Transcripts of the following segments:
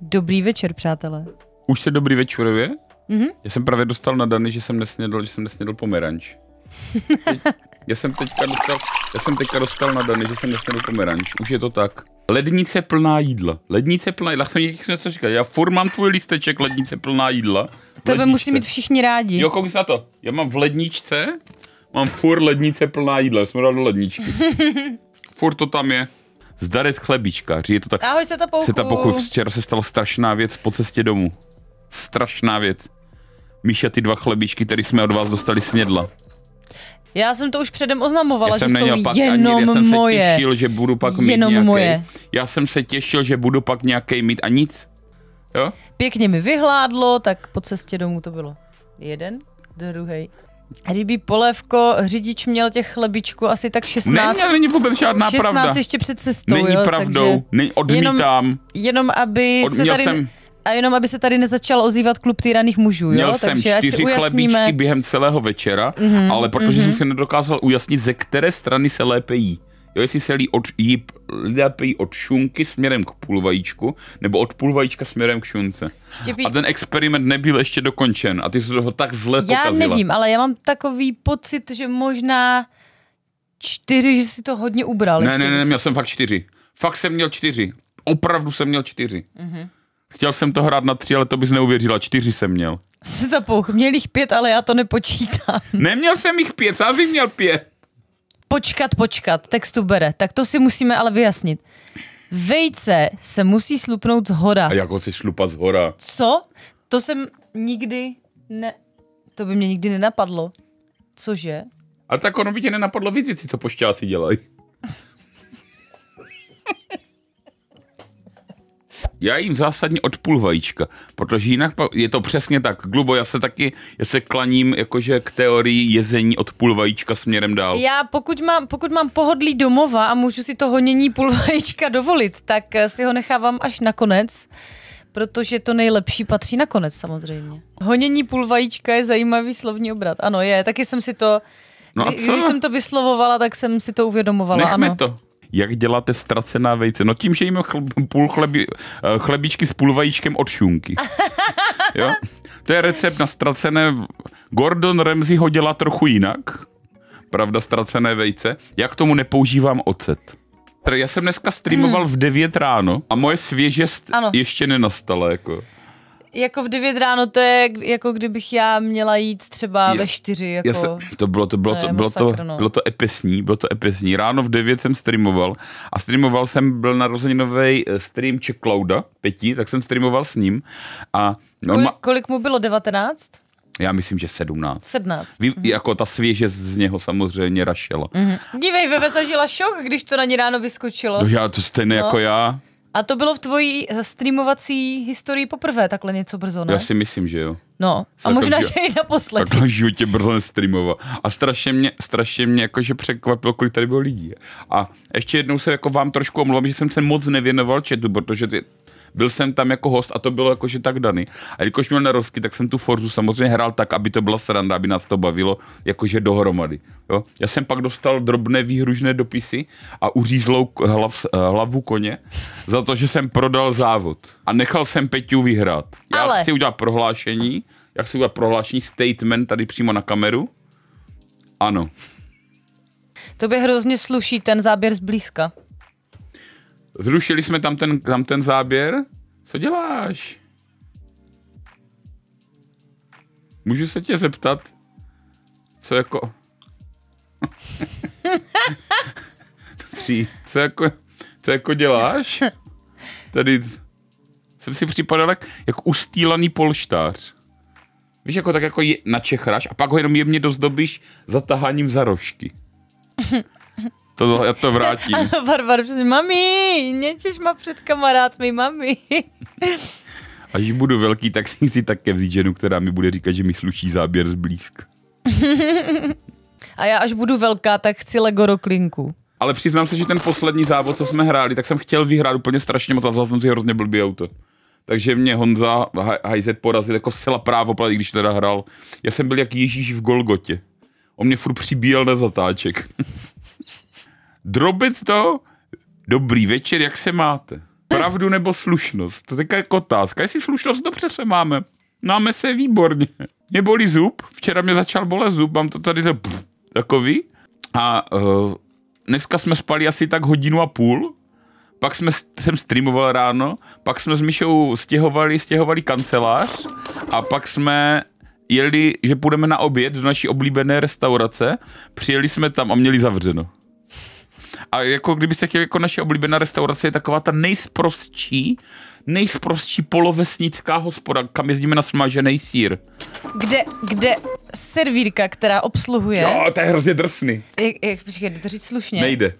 Dobrý večer, přátelé. Už se dobrý večeruje? Mm-hmm. Já jsem právě dostal na Dany, že jsem nesnědl, že jsem nesnědl pomeranč. Teď, já jsem teďka dostal, já jsem teďka dostal na Dany, že jsem nesnědl pomeranč. Už je to tak. Lednice plná jídla. Lednice plná jídla. Jsem jsem to říkal. Já furt mám tvůj lísteček lednice plná jídla. To by musí mít všichni rádi. Jo, koukni na to. Já mám v ledničce, mám furt lednice plná jídla. Já jsem do ledničky. furt to tam je. Zdarec chlebička, je to tak. Ahoj, se to pochu. Se ta pochu. včera se stala strašná věc po cestě domů. Strašná věc. Míša, ty dva chlebíčky, které jsme od vás dostali snědla. Já jsem to už předem oznamovala, že jsou pak jenom ani, já jsem moje. se těšil, že budu pak mít jenom nějaký, moje. Já jsem se těšil, že budu pak nějaký mít a nic. Jo? Pěkně mi vyhládlo, tak po cestě domů to bylo jeden, druhý, Rybí polévko, řidič měl těch chlebičků asi tak 16. Není, není vůbec žádná 16 pravda. 16 ještě před cestou, Není jo, pravdou, takže nej, odmítám. Jenom, jenom aby Od, se tady... Jsem a jenom aby se tady nezačal ozývat klub týraných mužů. Měl jo? jsem Takže čtyři chlebíčky během celého večera, mm-hmm, ale protože mm-hmm. jsem si nedokázal ujasnit, ze které strany se lépe jí. Jo, jestli se lí od, jí, lidé pijí od šunky směrem k půlvajíčku, nebo od půlvajíčka směrem k šunce. Štěpí... A ten experiment nebyl ještě dokončen a ty jsi ho tak zle Já nevím, ale já mám takový pocit, že možná čtyři, že si to hodně ubral. Ne, ne, ne, měl jsem fakt čtyři. Fakt jsem měl čtyři. Opravdu jsem měl čtyři. Mm-hmm. Chtěl jsem to hrát na tři, ale to bys neuvěřila. Čtyři jsem měl. Jsi pouch. Měl jich pět, ale já to nepočítám. Neměl jsem jich pět, Já jich měl pět počkat, počkat, textu bere. Tak to si musíme ale vyjasnit. Vejce se musí slupnout z hora. A jako se šlupa z hora? Co? To jsem nikdy ne... To by mě nikdy nenapadlo. Cože? Ale tak ono by tě nenapadlo víc věcí, co pošťáci dělají. já jim zásadně od půl vajíčka, protože jinak je to přesně tak. Glubo, já se taky já se klaním jakože k teorii jezení od půl vajíčka směrem dál. Já pokud mám, pokud mám pohodlí domova a můžu si to honění půl vajíčka dovolit, tak eh, si ho nechávám až na konec protože to nejlepší patří na konec samozřejmě. Honění půl vajíčka je zajímavý slovní obrat. Ano, je, taky jsem si to, no a když jsem to vyslovovala, tak jsem si to uvědomovala. Nechme ano. to, jak děláte ztracená vejce? No tím, že jim chl- půl chlebi- eh, chlebičky s půl vajíčkem od šunky. Jo? To je recept na ztracené... Gordon Ramsay ho dělá trochu jinak. Pravda, ztracené vejce. Já k tomu nepoužívám ocet. Já jsem dneska streamoval mm. v 9 ráno a moje svěžest ano. ještě nenastala. Jako jako v 9 ráno to je jako kdybych já měla jít třeba je, ve 4. Jako, se, to bylo to, bylo, to, bylo, to, no. bylo to epesní, bylo to epesní. Ráno v 9 jsem streamoval a streamoval jsem, byl narozeninový eh, stream Czech Clouda, pětí, tak jsem streamoval s ním. A kolik, kolik mu bylo, 19? Já myslím, že 17. 17. Vy, mm-hmm. Jako ta svěže z něho samozřejmě rašela. Mm-hmm. Dívej, Veve zažila šok, když to na ní ráno vyskočilo. No já, to stejně no. jako já. A to bylo v tvojí eh, streamovací historii poprvé takhle něco brzo, ne? Já si myslím, že jo. No, a možná, že i naposledy. Takhle životě brzo nestreamoval. A strašně mě, strašně mě jakože překvapilo, kolik tady bylo lidí. A ještě jednou se jako vám trošku omlouvám, že jsem se moc nevěnoval chatu, protože ty, byl jsem tam jako host a to bylo jakože tak daný. A když měl narostky, tak jsem tu Forzu samozřejmě hrál tak, aby to byla sranda, aby nás to bavilo, jakože dohromady. Jo? Já jsem pak dostal drobné výhružné dopisy a uřízlou hlav, eh, hlavu koně za to, že jsem prodal závod. A nechal jsem Peťu vyhrát. Já Ale... chci udělat prohlášení, já chci udělat prohlášení statement tady přímo na kameru. Ano. To by hrozně sluší ten záběr zblízka. Zrušili jsme tam ten, tam ten záběr. Co děláš? Můžu se tě zeptat, co jako... Tří. Co jako, co jako děláš? Tady jsem si připadal jak, jak ustýlaný polštář. Víš, jako tak jako je, načechraš a pak ho jenom jemně dozdobíš zataháním za rožky. To, já to vrátím. Ano, Barbara, přesně, mami, něčeš má před kamarádmi, mami. Až budu velký, tak si si také vzít ženu, která mi bude říkat, že mi sluší záběr zblízk. A já až budu velká, tak chci Lego roklinku. Ale přiznám se, že ten poslední závod, co jsme hráli, tak jsem chtěl vyhrát úplně strašně moc a zase jsem si hrozně blbý auto. Takže mě Honza Hajzet porazil jako zcela právo, když teda hrál. Já jsem byl jak Ježíš v Golgotě. On mě furt přibíjel na zatáček. drobec to, dobrý večer, jak se máte? Pravdu nebo slušnost? To je jako otázka. Jestli slušnost dobře se máme. Máme se výborně. Mě bolí zub, včera mě začal bolet zub, mám to tady to pff, takový. A uh, dneska jsme spali asi tak hodinu a půl, pak jsme, jsem streamoval ráno, pak jsme s Mišou stěhovali, stěhovali kancelář a pak jsme jeli, že půjdeme na oběd do naší oblíbené restaurace, přijeli jsme tam a měli zavřeno. A jako kdybyste chtěli, jako naše oblíbená restaurace je taková ta nejsprostší, nejsprostší polovesnická hospoda, kam jezdíme na smažený sír. Kde, kde servírka, která obsluhuje... Jo, to je hrozně drsný. Jak, jak počkej, to říct slušně. Nejde. Uh,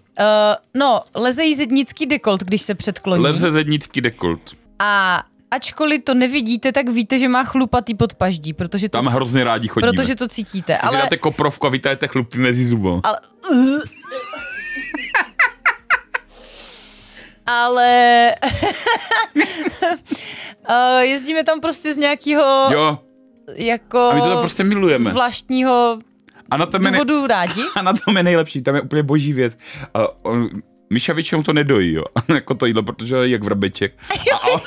no, leze jí zednický dekolt, když se předkloní. Leze zednický dekolt. A ačkoliv to nevidíte, tak víte, že má chlupatý podpaždí, protože to... Tam hrozně rádi chodíme. Protože to cítíte, Vždycky ale... dáte koprovku a vytajete chlupy mezi zubou. Ale... ale eh, jezdíme tam prostě z nějakého jo. jako a my to tam prostě milujeme. zvláštního a na tom důvodu ne... rádi. A na tom je nejlepší, tam je úplně boží věc. A on, Myša většinou to nedojí, jo. jako to jídlo, protože je jak vrbeček. A, on,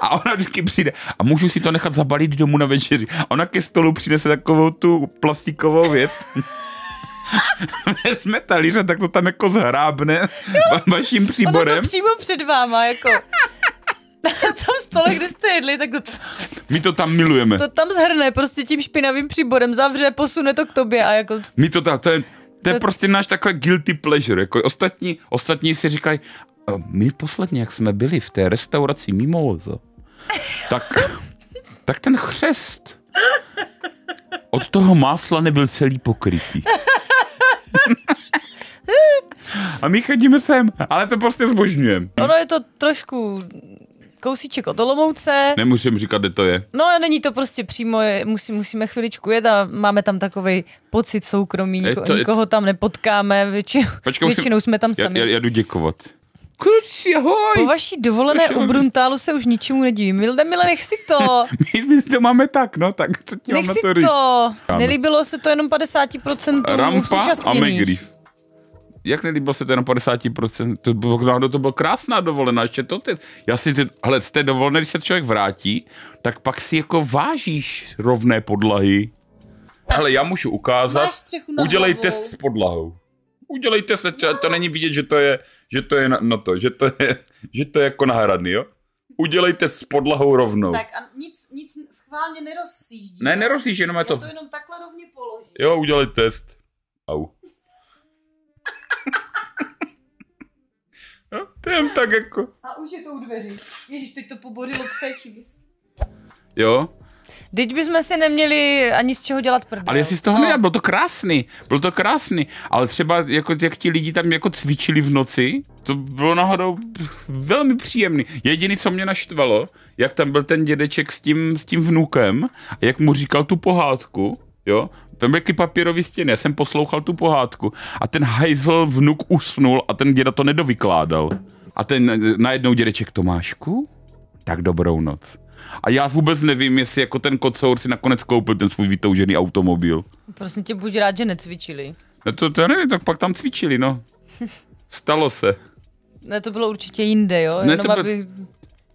a ona vždycky přijde. A můžu si to nechat zabalit domů na večeři. A ona ke stolu přinese takovou tu plastikovou věc. vezme talíře, tak to tam jako zhrábne jo. vaším příborem. Ono to přímo před váma, jako. Na tom stole, kde jste jedli, tak to... My to tam milujeme. To tam zhrne prostě tím špinavým příborem, zavře, posune to k tobě a jako... My to tam, to je, to je to... prostě náš takový guilty pleasure, jako ostatní, ostatní si říkají, my posledně, jak jsme byli v té restauraci to, tak, tak ten chřest od toho másla nebyl celý pokrytý a my chodíme sem, ale to prostě zbožňujeme. Ono je to trošku kousíček od Olomouce. Nemusím říkat, kde to je. No a není to prostě přímo, je, musí, musíme chviličku jet a máme tam takový pocit soukromí, niko, je to, nikoho je... tam nepotkáme, většinou, Počkej, většinou musím, jsme tam sami. Já, já, já jdu děkovat. Kluci, ahoj! Po vaší dovolené Slyšel. u Bruntálu se už ničemu nedivím. Milde, milé, nech si to. my, my to máme tak, no, tak co ti nech mám na to si to. Nelíbilo se to jenom 50% Rampa a Megriff jak nelíbilo se to na 50%, to, Bogdano, to byla krásná dovolená, ještě to ty, já si ty, ale z té dovolené, když se člověk vrátí, tak pak si jako vážíš rovné podlahy. Ale já můžu ukázat, udělej hlavou. test s podlahou. Udělejte se, to není vidět, že to je, že to je na, na to, že to je, že to je jako nahradný, jo? udělejte s podlahou rovnou. Tak a nic, nic schválně nerozsíždí. Ne, nerozsíždí, jenom je to... Já to jenom takhle rovně položím. Jo, udělej test. Au. No, to jen tak jako. A už je to u dveří. Ježíš, teď to pobořilo psečí. Jo. Teď bychom si neměli ani z čeho dělat prdel. Ale jestli z toho no. nedělal, bylo to krásný, bylo to krásný, ale třeba jako, jak ti lidi tam jako cvičili v noci, to bylo náhodou velmi příjemný. Jediný, co mě naštvalo, jak tam byl ten dědeček s tím, s tím vnukem, jak mu říkal tu pohádku, jo. Tam byly papírový stěny, já jsem poslouchal tu pohádku a ten hajzl vnuk usnul a ten děda to nedovykládal. A ten najednou dědeček Tomášku, tak dobrou noc. A já vůbec nevím, jestli jako ten kocour si nakonec koupil ten svůj vytoužený automobil. Prostě tě buď rád, že necvičili. No to, to já nevím, tak pak tam cvičili, no. Stalo se. Ne, to bylo určitě jinde, jo? Ne, Jenom to bylo... aby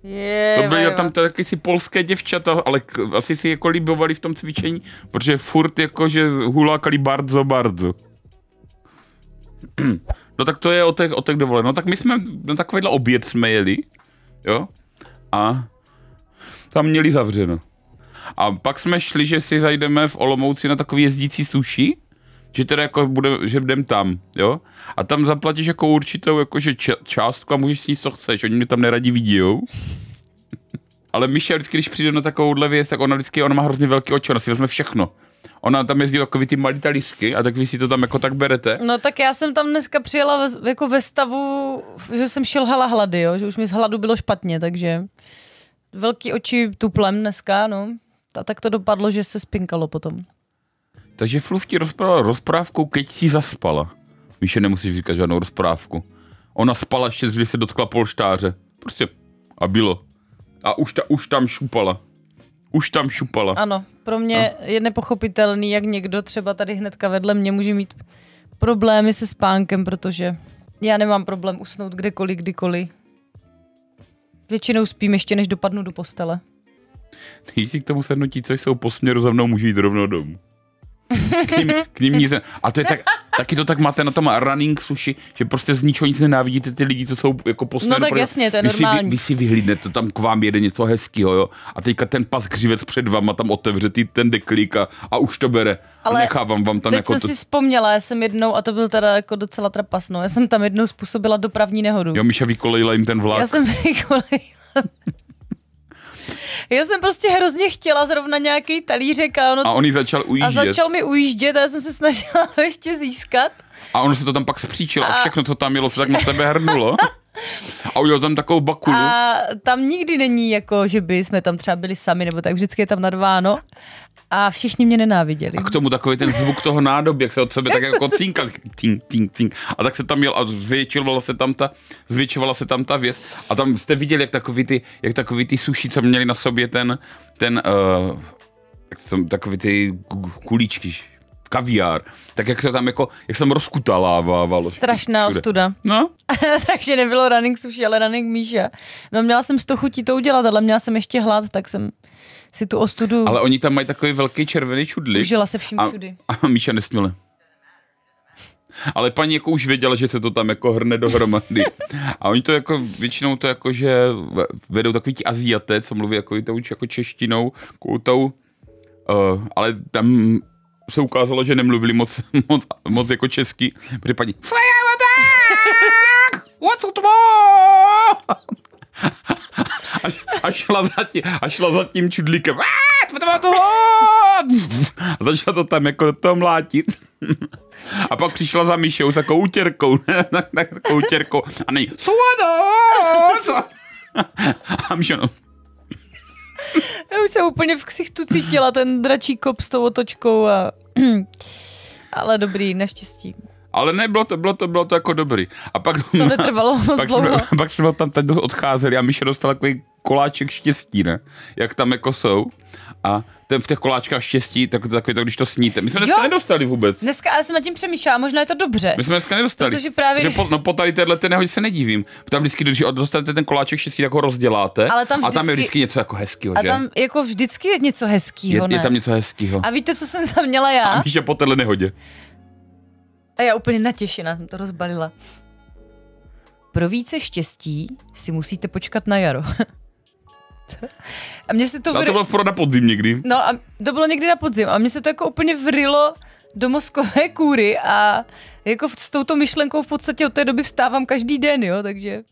je, to byly tam taky jakýsi polské děvčata, ale k, asi si jako líbovali v tom cvičení, protože furt jako, že hulákali bardzo, bardzo. No tak to je o těch, o těch dovolené. No tak my jsme, na no takovýhle oběd jsme jeli, jo, a tam měli zavřeno. A pak jsme šli, že si zajdeme v Olomouci na takový jezdící suši že teda jako bude, že jdem tam, jo? A tam zaplatíš jako určitou jako že částku a můžeš ní co chceš. Oni mě tam vidí, jo. Ale Miša vždycky, když přijde na takovouhle věc, tak ona vždycky, ona má hrozně velký oči, ona si vezme všechno. Ona tam jezdí vy ty malý talířky a tak vy si to tam jako tak berete. No tak já jsem tam dneska přijela ve, jako ve stavu, že jsem šilhala hlady, jo? že už mi z hladu bylo špatně, takže velký oči tuplem dneska, no. A tak to dopadlo, že se spinkalo potom. Takže Fluff ti rozprával rozprávku, keď si zaspala. Míše, nemusíš říkat žádnou rozprávku. Ona spala ještě, když se dotkla polštáře. Prostě a bylo. A už, ta, už tam šupala. Už tam šupala. Ano, pro mě a? je nepochopitelný, jak někdo třeba tady hnedka vedle mě může mít problémy se spánkem, protože já nemám problém usnout kdekoliv, kdykoliv. Většinou spím ještě, než dopadnu do postele. Ty si k tomu sednutí, co jsou po směru za mnou, můžu jít rovnou domů. K ním, k ním nic ne... A to je tak, taky to tak máte na tom running sushi, že prostě z ničeho nic nenávidíte ty lidi, co jsou jako poslední. No tak jasně, to je vy normální. Si, vy, vy si vyhlídnete, tam k vám jede něco hezkého, jo. A teďka ten pas křivec před vama tam otevře ty, ten deklík a, a už to bere. Ale a nechávám vám tam teď jako jsem to... si vzpomněla, já jsem jednou, a to byl teda jako docela trapas, no, já jsem tam jednou způsobila dopravní nehodu. Jo, miša vykolejila jim ten vlak. Já jsem vykolejila já jsem prostě hrozně chtěla zrovna nějaký talířek a, ono, a on ji začal ujíždět. A začal mi ujíždět a já jsem se snažila ho ještě získat. A on se to tam pak spříčil a, a všechno, co tam bylo, se tak na sebe hrnulo. A udělal tam takovou bakulu. A tam nikdy není jako, že by jsme tam třeba byli sami, nebo tak vždycky je tam narváno. A všichni mě nenáviděli. A k tomu takový ten zvuk toho nádobí, jak se od sebe tak jako cínka, Tink, tink, tink. A tak se tam měl, a zvětšovala se tam ta, zvětšovala se tam ta věc. A tam jste viděli, jak takový ty, jak takový ty suši, co měli na sobě ten, ten uh, jak jsou takový ty kulíčky, kaviár, tak jak se tam jako, jak jsem rozkutalávával. Strašná všude. ostuda. No. Takže nebylo running sushi, ale running míša. No měla jsem z toho chutí to udělat, ale měla jsem ještě hlad, tak jsem si tu ostudu... Ale oni tam mají takový velký červený čudli. Užila se vším a, všudy. A Míša nesměla. Ale paní jako už věděla, že se to tam jako hrne dohromady. A oni to jako většinou to jako, že vedou takový ti Aziaté, co mluví jako jako češtinou, koutou. Uh, eh, ale tam se ukázalo, že nemluvili moc, moc, moc jako česky, protože paní What's it a, a, šla za tím, a šla za tím čudlíkem. A začala to tam jako do toho mlátit. A pak přišla za Myšou s takovou utěrkou. Takovou utěrkou. A nej. A Myšo, no, já už jsem úplně v ksichtu cítila ten dračí kop s tou otočkou a... Ale dobrý, naštěstí. Ale ne, bylo to, bylo to, bylo to jako dobrý. A pak, to netrvalo moc pak dlouho. Jsme, pak jsme tam tady odcházeli a Míša dostal takový koláček štěstí, ne? Jak tam jako jsou. A ten v těch koláčkách štěstí, tak, takový, tak když to sníte. My jsme dneska jo. nedostali vůbec. Dneska, ale jsem nad tím přemýšlela, možná je to dobře. My jsme dneska nedostali. Protože právě... Protože po, no po tady téhle té nehodě se nedívím. Tam vždycky, když dostanete ten koláček štěstí, jako rozděláte. Ale tam vždycky, a tam je vždycky něco jako hezkého, že? A tam jako vždycky je něco hezkého, je, ne? je tam něco hezkého. A víte, co jsem tam měla já? A po téhle nehodě. A já úplně natěšená jsem to rozbalila. Pro více štěstí si musíte počkat na jaro. a mě se to... No, to bylo pro na podzim někdy. No a to bylo někdy na podzim a mě se to jako úplně vrilo do mozkové kůry a jako s touto myšlenkou v podstatě od té doby vstávám každý den, jo, takže...